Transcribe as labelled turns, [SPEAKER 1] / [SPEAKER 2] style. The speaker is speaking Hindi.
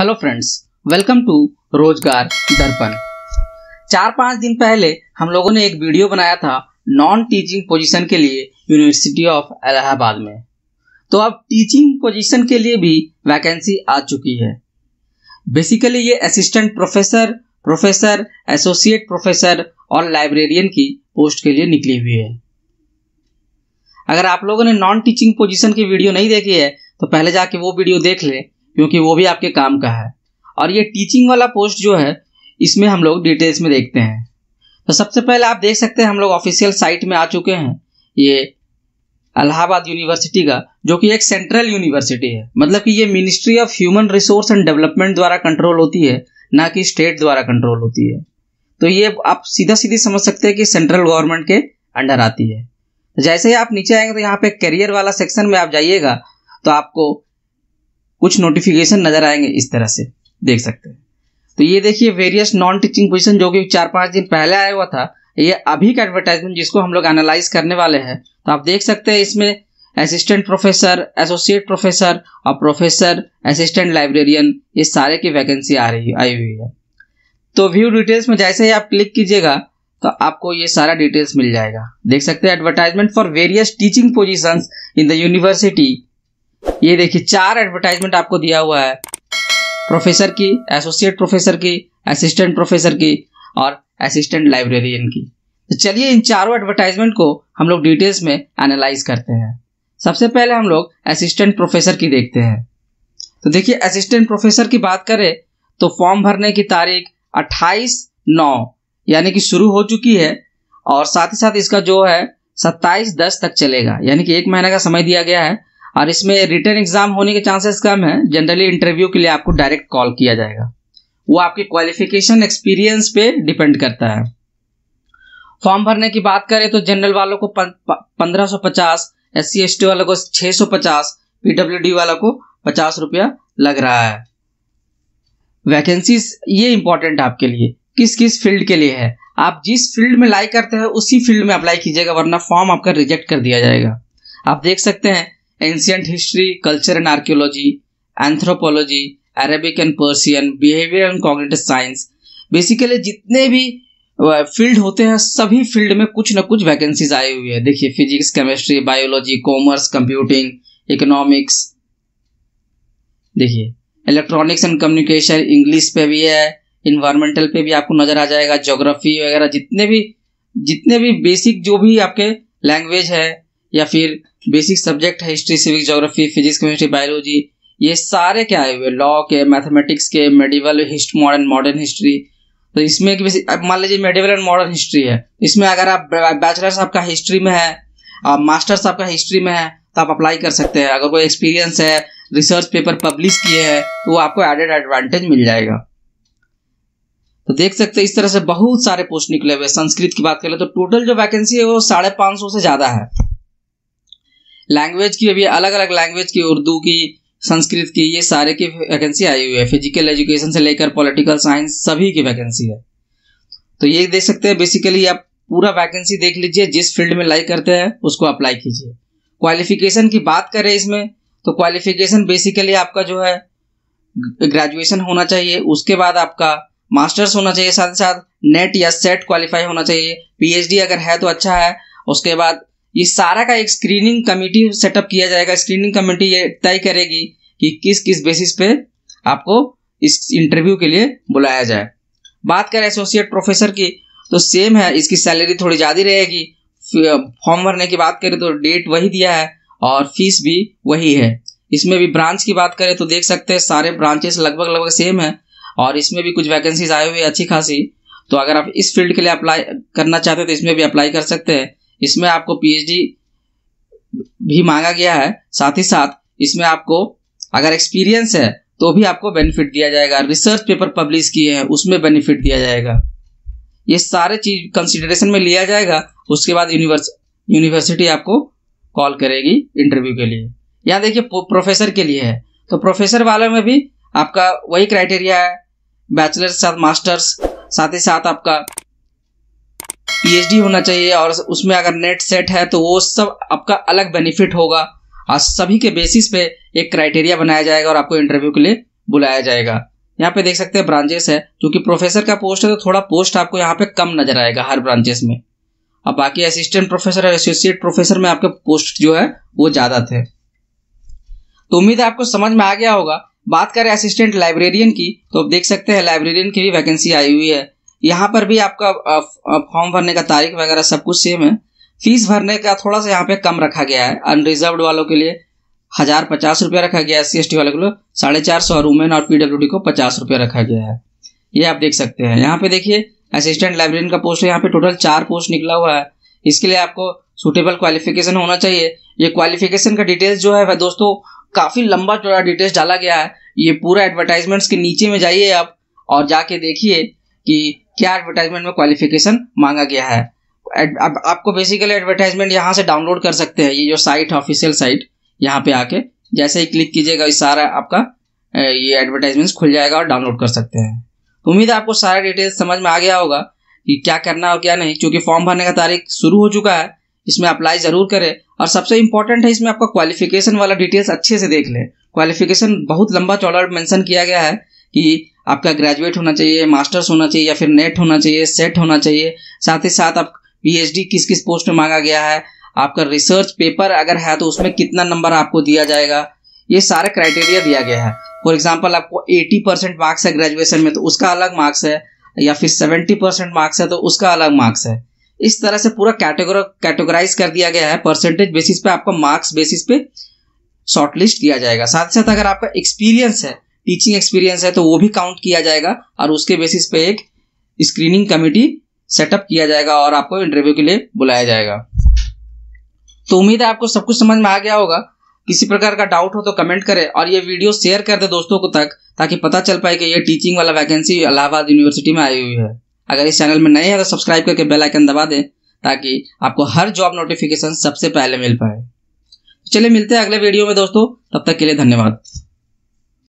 [SPEAKER 1] हेलो फ्रेंड्स वेलकम टू रोजगार दर्पण चार पांच दिन पहले हम लोगों ने एक वीडियो बनाया था नॉन टीचिंग पोजीशन के लिए यूनिवर्सिटी ऑफ इलाहाबाद में तो अब टीचिंग पोजीशन के लिए भी वैकेंसी आ चुकी है बेसिकली ये assistant professor professor associate professor और लाइब्रेरियन की पोस्ट के लिए निकली हुई है अगर आप लोगों ने नॉन टीचिंग पोजीशन की वीडियो नहीं देखी है तो पहले जाके वो वीडियो देख लें क्योंकि वो भी आपके काम का है और ये टीचिंग वाला पोस्ट जो है इसमें हम लोग डिटेल्स में देखते हैं तो सबसे पहले आप देख सकते हैं हम लोग ऑफिशियल साइट में आ चुके हैं ये अलाहाबाद यूनिवर्सिटी का जो कि एक सेंट्रल यूनिवर्सिटी है मतलब कि ये ministry of human resource and development द्वारा कंट्रोल होती है ना कि स्टेट द्वारा कंट्रोल होती है तो ये आप सीधा सीधी समझ सकते हैं कि सेंट्रल गवर्नमेंट के अंडर आती है जैसे ही आप नीचे आएंगे तो यहाँ पे करियर वाला सेक्शन में आप जाइएगा तो आपको कुछ नोटिफिकेशन नजर आएंगे इस तरह से देख सकते हैं तो ये देखिए वेरियस नॉन टीचिंग पोजिशन जो कि चार पांच दिन पहले आया हुआ था ये अभी का एडवर्टाइजमेंट जिसको हम लोग एनालाइज करने वाले हैं तो आप देख सकते हैं इसमें असिस्टेंट प्रोफेसर एसोसिएट प्रोफेसर और प्रोफेसर असिस्टेंट लाइब्रेरियन ये सारे की वैकेंसी आ रही आई हुई है तो व्यू डिटेल्स में जैसे ही आप क्लिक कीजिएगा तो आपको ये सारा डिटेल्स मिल जाएगा देख सकते हैं advertisement for various teaching position in the university ये देखिए चार एडवर्टाइजमेंट आपको दिया हुआ है प्रोफेसर की एसोसिएट प्रोफेसर की असिस्टेंट प्रोफेसर की और असिस्टेंट लाइब्रेरियन की तो चलिए इन चारों एडवर्टाइजमेंट को हम लोग डिटेल्स में एनालाइज करते हैं सबसे पहले हम लोग असिस्टेंट प्रोफेसर की देखते हैं तो देखिए असिस्टेंट प्रोफेसर की बात करें तो फॉर्म भरने की तारीख 28 नौ यानी कि शुरू हो चुकी है और साथ ही साथ इसका जो है 27 दस तक चलेगा यानी कि एक महीने का समय दिया गया है और इसमें रिटर्न एग्जाम होने के चांसेस कम है जनरली इंटरव्यू के लिए आपको डायरेक्ट कॉल किया जाएगा वो आपके क्वालिफिकेशन एक्सपीरियंस पे डिपेंड करता है फॉर्म भरने की बात करें तो जनरल वालों को पंद्रह सौ पचास एस सी एस टी वालों को छह सौ पचास पीडब्ल्यू डी वालों को पचास रुपया लग रहा है वैकेंसीज ये इंपॉर्टेंट आपके लिए किस किस फील्ड के लिए है आप जिस फील्ड में लाई करते हैं उसी फील्ड में अप्लाई कीजिएगा वरना फॉर्म आपका रिजेक्ट कर दिया जाएगा आप देख सकते हैं ancient history culture and archaeology anthropology Arabic and Persian behaviour and cognitive science basically जितने भी फील्ड होते हैं सभी फील्ड में कुछ ना कुछ वैकेंसीज आई हुई है देखिए physics chemistry biology commerce computing economics देखिए इलेक्ट्रॉनिक्स एंड कम्युनिकेशन इंग्लिश पे भी है इन्वायरमेंटल पे भी आपको नजर आ जाएगा जोग्राफी वगैरह जितने भी जितने भी बेसिक जो भी आपके लैंग्वेज है या फिर बेसिक सब्जेक्ट है history civic geography physics chemistry biology ये सारे क्या आए हुए लॉ के मैथमेटिक्स के medieval hist modern modern history तो इसमें मान लीजिए मेडिवल एंड मॉडर्न हिस्ट्री है इसमें अगर आप बैचलर्स आपका हिस्ट्री में है मास्टर्स आपका हिस्ट्री में है तो आप अप्लाई कर सकते हैं अगर कोई एक्सपीरियंस है रिसर्च पेपर पब्लिश किए हैं तो आपको एडेड एडवांटेज मिल जाएगा तो देख सकते हैं इस तरह से बहुत सारे पोस्ट निकले हुए संस्कृत की बात करें तो टोटल जो वैकेंसी है वो साढ़े पांच सौ से ज़्यादा है लैंग्वेज की अभी अलग अलग लैंग्वेज की उर्दू की संस्कृत की ये सारे की वैकेंसी आई हुई है फिजिकल एजुकेशन से लेकर पॉलिटिकल साइंस सभी की वैकेंसी है तो ये देख सकते हैं बेसिकली आप पूरा वैकेंसी देख लीजिए जिस फील्ड में लाइक करते हैं उसको अप्लाई कीजिए क्वालिफिकेशन की बात करें इसमें तो क्वालिफिकेशन बेसिकली आपका जो है ग्रेजुएशन होना चाहिए उसके बाद आपका मास्टर्स होना चाहिए साथ साथ नेट या सेट क्वालिफाई होना चाहिए पीएचडी अगर है तो अच्छा है उसके बाद ये सारा का एक स्क्रीनिंग कमेटी सेटअप किया जाएगा स्क्रीनिंग कमेटी ये तय करेगी कि किस किस बेसिस पे आपको इस इंटरव्यू के लिए बुलाया जाए बात करें एसोसिएट प्रोफेसर की तो सेम है इसकी सैलरी थोड़ी ज़्यादा रहेगी फॉर्म भरने की बात करें तो डेट वही दिया है और फीस भी वही है इसमें भी ब्रांच की बात करें तो देख सकते हैं सारे ब्रांचेस लगभग लगभग सेम है और इसमें भी कुछ वैकेंसीज आए हुए अच्छी खासी तो अगर आप इस फील्ड के लिए अप्लाई करना चाहते हैं तो इसमें भी अप्लाई कर सकते हैं इसमें आपको पीएचडी भी मांगा गया है साथ ही साथ इसमें आपको अगर एक्सपीरियंस है तो भी आपको बेनिफिट दिया जाएगा रिसर्च पेपर पब्लिश किए हैं उसमें बेनिफिट दिया जाएगा ये सारे चीज कंसिडरेशन में लिया जाएगा उसके बाद यूनिवर्स यूनिवर्सिटी आपको कॉल करेगी इंटरव्यू के लिए यहाँ देखिए प्रोफेसर के लिए है तो प्रोफेसर वाले में भी आपका वही क्राइटेरिया है बैचलर के साथ मास्टर्स साथ ही साथ आपका पीएचडी होना चाहिए और उसमें अगर नेट सेट है तो वो सब आपका अलग बेनिफिट होगा और हाँ, सभी के बेसिस पे एक क्राइटेरिया बनाया जाएगा और आपको इंटरव्यू के लिए बुलाया जाएगा यहाँ पे देख सकते हैं ब्रांचेस है क्योंकि प्रोफेसर का पोस्ट है तो थोड़ा पोस्ट आपको यहाँ पे कम नजर आएगा हर ब्रांचेस में और बाकी असिस्टेंट प्रोफेसर और एसोसिएट प्रोफेसर में आपके पोस्ट जो है वो ज्यादा थे तो उम्मीद है आपको समझ में आ गया होगा बात करें असिस्टेंट लाइब्रेरियन की तो आप देख सकते हैं लाइब्रेरियन की भी वैकेंसी आई हुई है यहाँ पर भी आपका फॉर्म भरने का तारीख वगैरह सब कुछ सेम है फीस भरने का थोड़ा सा यहाँ पे कम रखा गया है अनरिजर्व वालों के लिए हजार पचास रुपया रखा गया है एस सी वालों के लिए साढ़े चार सौ और वुमेन और पीडब्ल्यू को पचास रुपया रखा गया है ये आप देख सकते हैं यहाँ पे देखिए असिस्टेंट लाइब्रेरियन का पोस्ट है यहाँ पे टोटल चार पोस्ट निकला हुआ है इसके लिए आपको सुटेबल क्वालिफिकेशन होना चाहिए ये क्वालिफिकेशन का डिटेल्स जो है दोस्तों काफ़ी लंबा चौड़ा डिटेल्स डाला गया है ये पूरा एडवर्टाइजमेंट्स के नीचे में जाइए आप और जाके देखिए कि क्या एडवर्टाइजमेंट में क्वालिफिकेशन मांगा गया है अब आपको बेसिकली एडवर्टाइजमेंट यहाँ से डाउनलोड कर सकते हैं ये जो साइट ऑफिशियल साइट यहाँ पे आके जैसे ही क्लिक कीजिएगा सारा आपका ये एडवर्टाइजमेंट खुल जाएगा और डाउनलोड कर सकते हैं उम्मीद है आपको सारा डिटेल समझ में आ गया होगा कि क्या करना और क्या नहीं क्योंकि फॉर्म भरने का तारीख शुरू हो चुका है इसमें अप्लाई ज़रूर करें और सबसे इंपॉर्टेंट है इसमें आपका क्वालिफिकेशन वाला डिटेल्स अच्छे से देख लें क्वालिफिकेशन बहुत लंबा चौड़ा मेंशन किया गया है कि आपका ग्रेजुएट होना चाहिए मास्टर्स होना चाहिए या फिर नेट होना चाहिए सेट होना चाहिए साथ ही साथ आप पी किस किस पोस्ट में मांगा गया है आपका रिसर्च पेपर अगर है तो उसमें कितना नंबर आपको दिया जाएगा ये सारे क्राइटेरिया दिया गया है फॉर एग्जाम्पल आपको 80 परसेंट मार्क्स है ग्रेजुएशन में तो उसका अलग मार्क्स है या फिर 70 परसेंट मार्क्स है तो उसका अलग मार्क्स है इस तरह से पूरा कैटेगोर कैटेगराइज कर दिया गया है परसेंटेज बेसिस पे आपका मार्क्स बेसिस पे शॉर्टलिस्ट किया जाएगा साथ ही साथ अगर आपका एक्सपीरियंस है टीचिंग एक्सपीरियंस है तो वो भी काउंट किया जाएगा और उसके बेसिस पे एक स्क्रीनिंग कमेटी सेटअप किया जाएगा और आपको इंटरव्यू के लिए बुलाया जाएगा तो उम्मीद है आपको सब कुछ समझ में आ गया होगा किसी प्रकार का डाउट हो तो कमेंट करें और ये वीडियो शेयर कर दे दोस्तों को तक ताकि पता चल पाए कि ये टीचिंग वाला वैकेंसी इलाहाबाद यूनिवर्सिटी में आई हुई है अगर इस चैनल में नए हैं तो सब्सक्राइब करके बेल आइकन दबा दें ताकि आपको हर जॉब नोटिफिकेशन सबसे पहले मिल पाए तो चलिए मिलते हैं अगले वीडियो में दोस्तों तब तक के लिए धन्यवाद